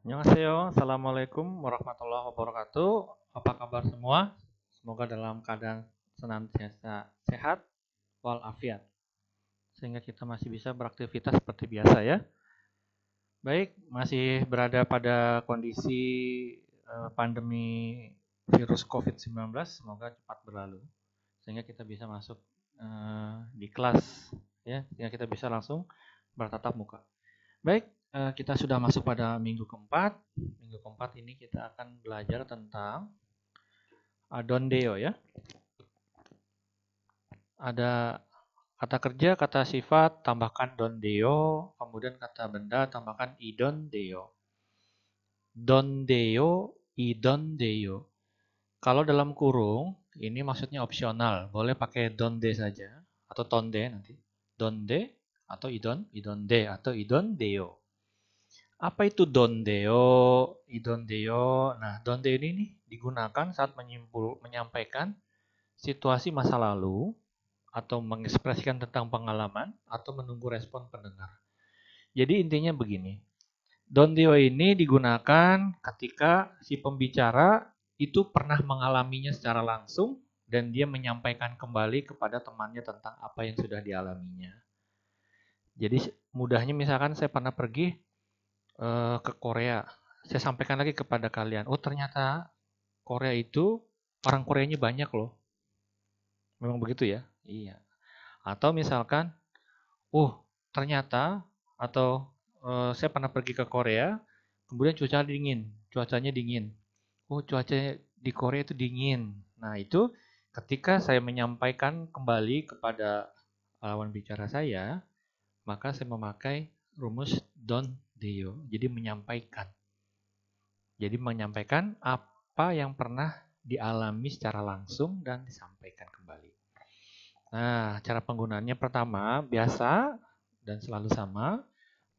Annyeonghaseyo, Assalamualaikum warahmatullahi wabarakatuh Apa kabar semua? Semoga dalam keadaan senantiasa sehat walafiat Sehingga kita masih bisa beraktivitas seperti biasa ya Baik, masih berada pada kondisi eh, pandemi virus COVID-19 Semoga cepat berlalu Sehingga kita bisa masuk eh, di kelas ya Sehingga kita bisa langsung bertatap muka Baik, Eh, kita sudah masuk pada minggu keempat. Minggu keempat ini kita akan belajar tentang adondeo ya. Ada kata kerja, kata sifat, tambahkan dondeo, kemudian kata benda, tambahkan idondeo. Dondeo, idondeo. Kalau dalam kurung, ini maksudnya opsional. Boleh pakai donde saja, atau tonde nanti. Donde, atau idon, idonde, atau idondeo. Apa itu dondeo, idondeo? Nah, dondeo ini nih digunakan saat menyimpul, menyampaikan situasi masa lalu atau mengekspresikan tentang pengalaman atau menunggu respon pendengar. Jadi intinya begini, dondeo ini digunakan ketika si pembicara itu pernah mengalaminya secara langsung dan dia menyampaikan kembali kepada temannya tentang apa yang sudah dialaminya. Jadi mudahnya misalkan saya pernah pergi uh, ke Korea, saya sampaikan lagi kepada kalian, oh ternyata Korea itu orang Koreanya banyak loh. Memang begitu ya? Iya. Atau misalkan, oh ternyata atau uh, saya pernah pergi ke Korea, kemudian cuaca dingin, cuacanya dingin. Oh cuaca di Korea itu dingin. Nah itu ketika saya menyampaikan kembali kepada lawan bicara saya, maka saya memakai rumus don't Deo. Jadi menyampaikan. Jadi menyampaikan apa yang pernah dialami secara langsung dan disampaikan kembali. Nah, cara penggunaannya pertama, biasa dan selalu sama.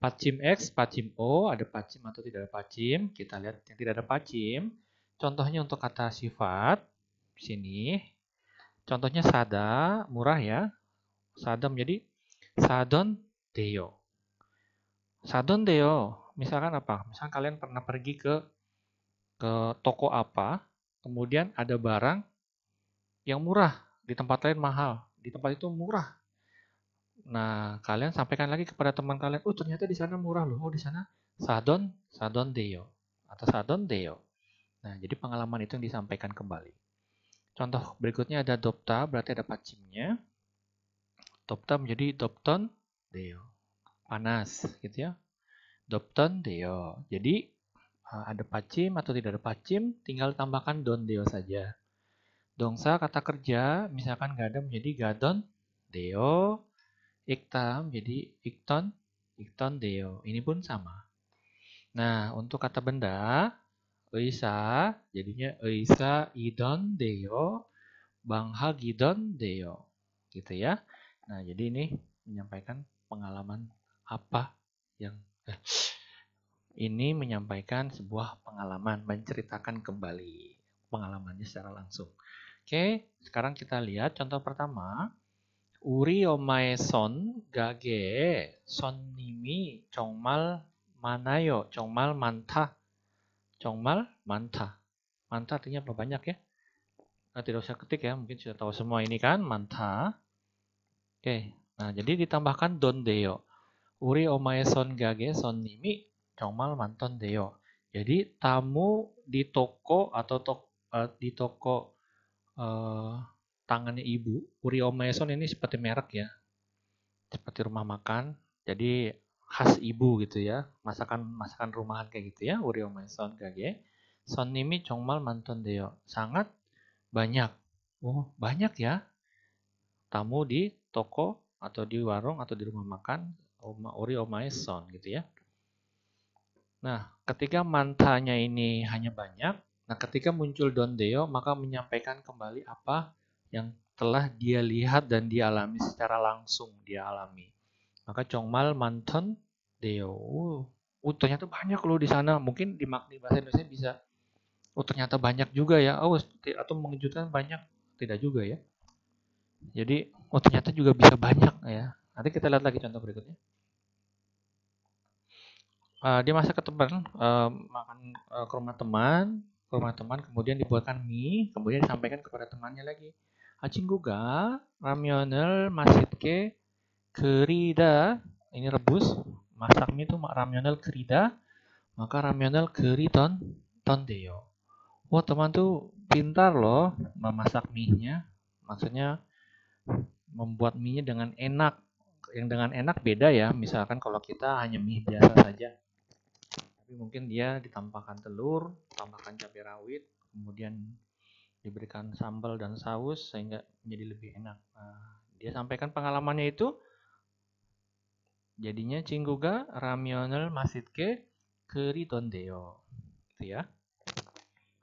Pacim X, pacim O, ada pacim atau tidak ada pacim. Kita lihat yang tidak ada pacim. Contohnya untuk kata sifat, sini. Contohnya sada, murah ya. Sada menjadi sadon deo. Sadon deo, misalkan apa? Misalkan kalian pernah pergi ke ke toko apa, kemudian ada barang yang murah, di tempat lain mahal, di tempat itu murah. Nah, kalian sampaikan lagi kepada teman kalian, "Oh, ternyata di sana murah loh. Oh, di sana sadon, sadon deo atau sadon deo." Nah, jadi pengalaman itu yang disampaikan kembali. Contoh berikutnya ada dopta, berarti ada pacimnya. Dopta menjadi dopton deo panas gitu ya. Dopton deo. Jadi eh, ada pacim atau tidak ada pacim, tinggal tambahkan don deo saja. Dongsa kata kerja, misalkan gak ada menjadi gadon deo. Ikta menjadi ikton, ikton deo. Ini pun sama. Nah, untuk kata benda, Eisa, jadinya Eisa idon deo, bangha gidon deo. Gitu ya. Nah, jadi ini menyampaikan pengalaman apa yang eh, ini menyampaikan sebuah pengalaman, menceritakan kembali pengalamannya secara langsung. Oke, sekarang kita lihat contoh pertama. Uri omae son gage son nimi chongmal manayo, chongmal manta. Chongmal manta. Manta artinya apa banyak ya? Nah, tidak usah ketik ya, mungkin sudah tahu semua ini kan, manta. Oke, nah jadi ditambahkan don deyo. Uri omae son gage son nimi chongmal manton deyo. Jadi tamu di toko atau tok, uh, di toko uh, tangannya ibu, Uri omae son ini seperti merek ya. Seperti rumah makan. Jadi khas ibu gitu ya. Masakan masakan rumahan kayak gitu ya. Uri omae son gage son nimi chongmal manton deo Sangat banyak. Oh, banyak ya. Tamu di toko atau di warung atau di rumah makan Ori Omaeson gitu ya. Nah, ketika mantanya ini hanya banyak, nah ketika muncul Don Deo, maka menyampaikan kembali apa yang telah dia lihat dan dialami secara langsung dia alami. Maka Congmal Manton Deo. Oh, ternyata banyak loh di sana. Mungkin di makni bahasa Indonesia bisa. Oh ternyata banyak juga ya. Oh atau mengejutkan banyak. Tidak juga ya. Jadi oh ternyata juga bisa banyak ya. Nanti kita lihat lagi contoh berikutnya. Uh, eh, dia masak ke teman, uh, eh, makan uh, ke rumah teman, ke rumah teman, kemudian dibuatkan mie, kemudian disampaikan kepada temannya lagi. guga, ramyonel, ke, kerida, ini rebus, masak mie itu ramyonel kerida, maka ramyonel keriton, tondeo Wah teman tuh pintar loh memasak mie-nya, maksudnya membuat mie-nya dengan enak yang dengan enak beda ya. Misalkan kalau kita hanya mie biasa saja. Tapi mungkin dia ditambahkan telur, tambahkan cabai rawit, kemudian diberikan sambal dan saus sehingga menjadi lebih enak. Nah, dia sampaikan pengalamannya itu jadinya cingguga ramyonel masitke keri tondeo. Gitu ya.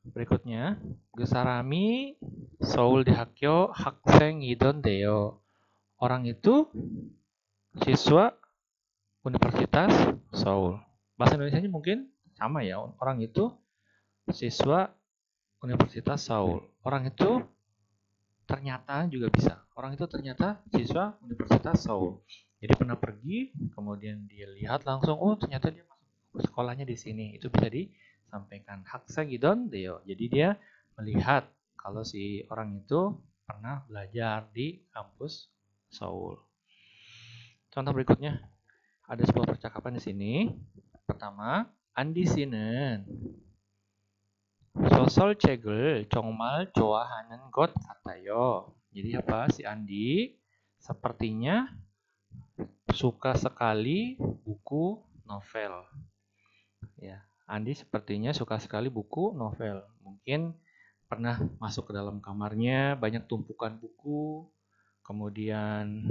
Berikutnya, gesarami soul dihakyo hakseng idon deo. Orang itu siswa Universitas Seoul. Bahasa Indonesia-nya mungkin sama ya. Orang itu siswa Universitas Seoul. Orang itu ternyata juga bisa. Orang itu ternyata siswa Universitas Seoul. Jadi pernah pergi, kemudian dia lihat langsung, oh ternyata dia masuk sekolahnya di sini. Itu bisa disampaikan. Haksa gidon deo. Jadi dia melihat kalau si orang itu pernah belajar di kampus Seoul. Contoh berikutnya. Ada sebuah percakapan di sini. Pertama, Andi Sinen. Sinnen. Sosol cegel congmal coa hanen got katayo. Jadi apa si Andi sepertinya suka sekali buku novel. Ya, Andi sepertinya suka sekali buku novel. Mungkin pernah masuk ke dalam kamarnya, banyak tumpukan buku, kemudian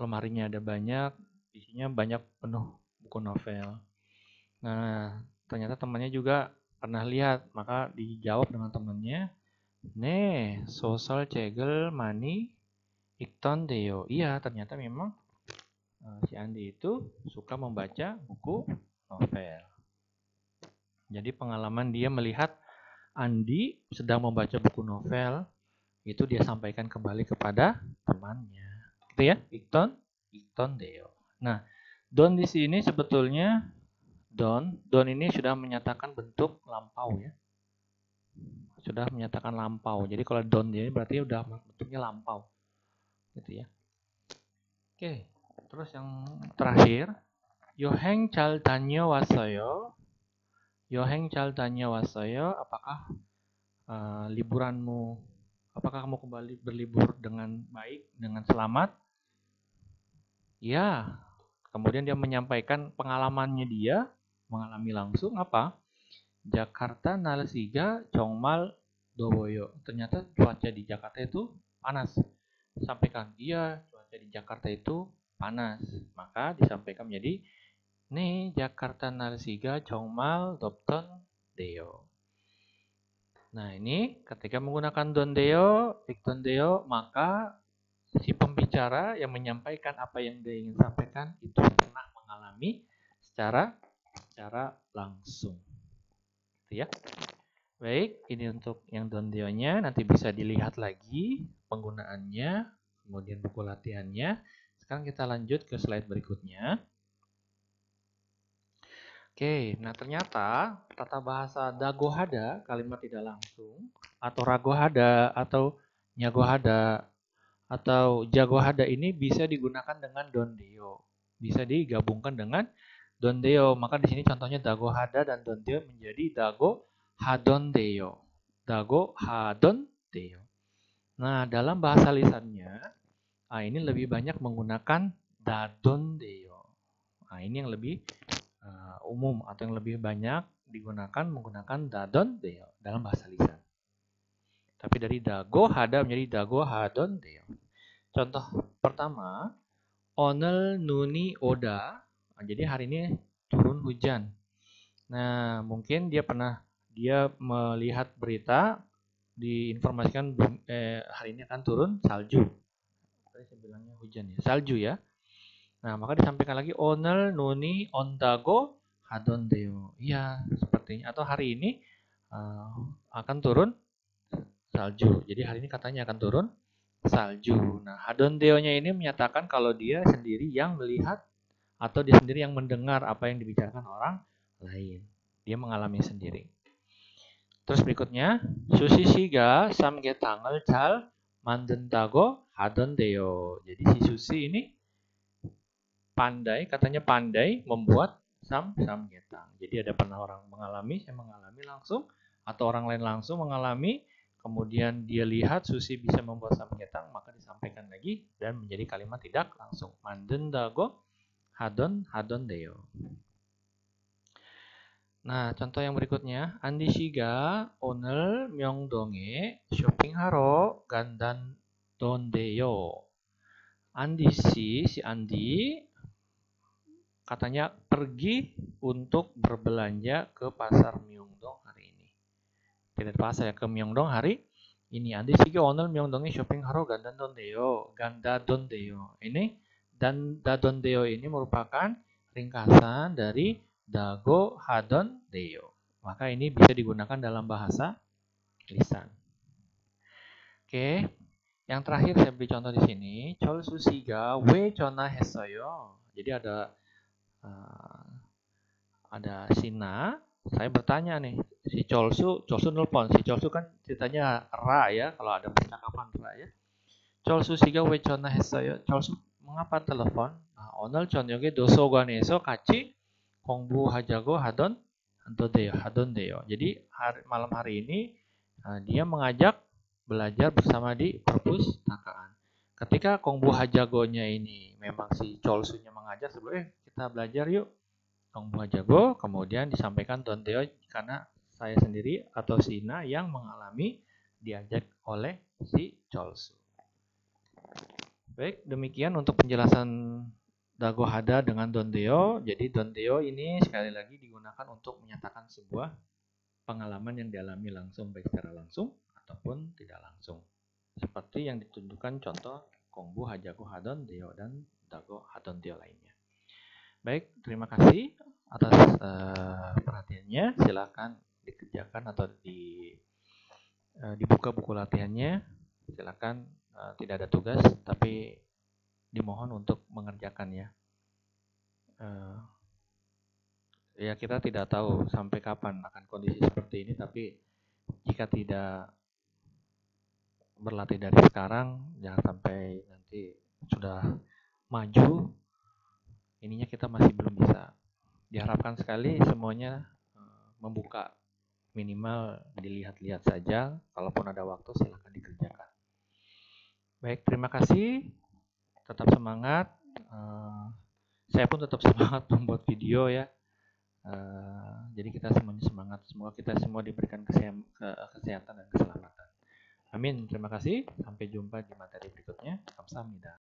lemarinya ada banyak, isinya banyak penuh buku novel. Nah, ternyata temannya juga pernah lihat, maka dijawab dengan temannya, Ne, sosial cegel mani ikton deo. Iya, ternyata memang uh, si Andi itu suka membaca buku novel. Jadi pengalaman dia melihat Andi sedang membaca buku novel, itu dia sampaikan kembali kepada temannya gitu ya ikton ikton deo nah don di sini sebetulnya don don ini sudah menyatakan bentuk lampau ya sudah menyatakan lampau jadi kalau don ini berarti udah bentuknya lampau gitu ya oke terus yang terakhir yo yoheng chal yo, yo heng chal waso wasoyo apakah uh, liburanmu apakah kamu kembali berlibur dengan baik dengan selamat Ya, kemudian dia menyampaikan pengalamannya dia mengalami langsung apa? Jakarta Nalesiga Congmal Doboyo. Ternyata cuaca di Jakarta itu panas. Sampaikan dia cuaca di Jakarta itu panas. Maka disampaikan menjadi nih Jakarta Nalesiga Congmal Dopton, Deo. Nah, ini ketika menggunakan Deo, dondeo, Deo maka si pembicara yang menyampaikan apa yang dia ingin sampaikan itu pernah mengalami secara secara langsung. Gitu ya. Baik, ini untuk yang dondionya nanti bisa dilihat lagi penggunaannya, kemudian buku latihannya. Sekarang kita lanjut ke slide berikutnya. Oke, nah ternyata tata bahasa dagohada, kalimat tidak langsung, atau ragohada, atau nyagohada, atau jagohada ini bisa digunakan dengan dondeo. Bisa digabungkan dengan dondeo. Maka di sini contohnya dago hada dan dondeo menjadi dago hadondeo. Dago hadondeo. Nah, dalam bahasa lisannya, ah, ini lebih banyak menggunakan dadondeo. Nah, ini yang lebih uh, umum atau yang lebih banyak digunakan menggunakan dadondeo dalam bahasa lisan. Tapi dari dago hada menjadi dago hadon deo. Contoh pertama, onel nuni oda. Nah, jadi hari ini turun hujan. Nah, mungkin dia pernah dia melihat berita diinformasikan eh, hari ini akan turun salju. Tadi saya bilangnya hujan ya, salju ya. Nah, maka disampaikan lagi onel nuni ondago hadon deo. Iya, sepertinya atau hari ini uh, akan turun salju. Jadi hari ini katanya akan turun salju. Nah, Hadondeo-nya ini menyatakan kalau dia sendiri yang melihat atau dia sendiri yang mendengar apa yang dibicarakan orang lain. Dia mengalami sendiri. Terus berikutnya, Susi Samge Tangel chal mandentago Hadonteo. Jadi si Susi ini pandai, katanya pandai membuat sam getang. Jadi ada pernah orang mengalami, saya mengalami langsung atau orang lain langsung mengalami kemudian dia lihat Susi bisa membuat tang, maka disampaikan lagi dan menjadi kalimat tidak langsung. Manden dago hadon hadon deo. Nah, contoh yang berikutnya. Andi Shiga haro, gandan, don deyo. Andi si, si Andi katanya pergi untuk berbelanja ke pasar Myeongdong ya ke 게는 봤어요. 약간 명동 Myeongdong 이니 shopping 오늘 명동에 쇼핑하러 간다던데요. 간다던데요. Ini dan da dondeo ini merupakan ringkasan dari dago hadon deo. Maka ini bisa digunakan dalam bahasa lisan. Oke. Yang terakhir saya beri contoh di sini, chol susiga we chona hesoyo. Jadi ada uh, ada sina, saya bertanya nih, si Cholsu, Cholsu nelpon. Si Cholsu kan ceritanya Ra ya, kalau ada percakapan Ra ya. Cholsu siga wechona hesayo. Cholsu mengapa telepon? Nah, onel chonyoge doso ganeso kaci, kongbu hajago hadon deyo, hadon deyo. Jadi hari, malam hari ini nah, dia mengajak belajar bersama di perpustakaan. Ketika kongbu hajagonya ini memang si Cholsunya mengajak sebelum eh kita belajar yuk Kongbu hajago. kemudian disampaikan Don Deo karena saya sendiri atau Sina yang mengalami diajak oleh si Cholsu. Baik, demikian untuk penjelasan Dago Hada dengan Dondeo. Jadi Dondeo ini sekali lagi digunakan untuk menyatakan sebuah pengalaman yang dialami langsung baik secara langsung ataupun tidak langsung. Seperti yang ditunjukkan contoh Kongbu Hajaku Hadon Deo dan Dago Hadon Deo lainnya. Baik, terima kasih atas uh, perhatiannya. Silakan dikerjakan atau di uh, dibuka buku latihannya silakan uh, tidak ada tugas tapi dimohon untuk mengerjakannya uh, eh, ya kita tidak tahu sampai kapan akan kondisi seperti ini tapi jika tidak berlatih dari sekarang jangan sampai nanti sudah maju ininya kita masih belum bisa diharapkan sekali semuanya membuka minimal dilihat-lihat saja. Kalaupun ada waktu silahkan dikerjakan. Baik, terima kasih. Tetap semangat. Eh, saya pun tetap semangat membuat video ya. Eh, jadi kita semuanya semangat. Semoga kita semua diberikan kesehatan dan keselamatan. Amin. Terima kasih. Sampai jumpa di materi berikutnya. Kamsahamnida.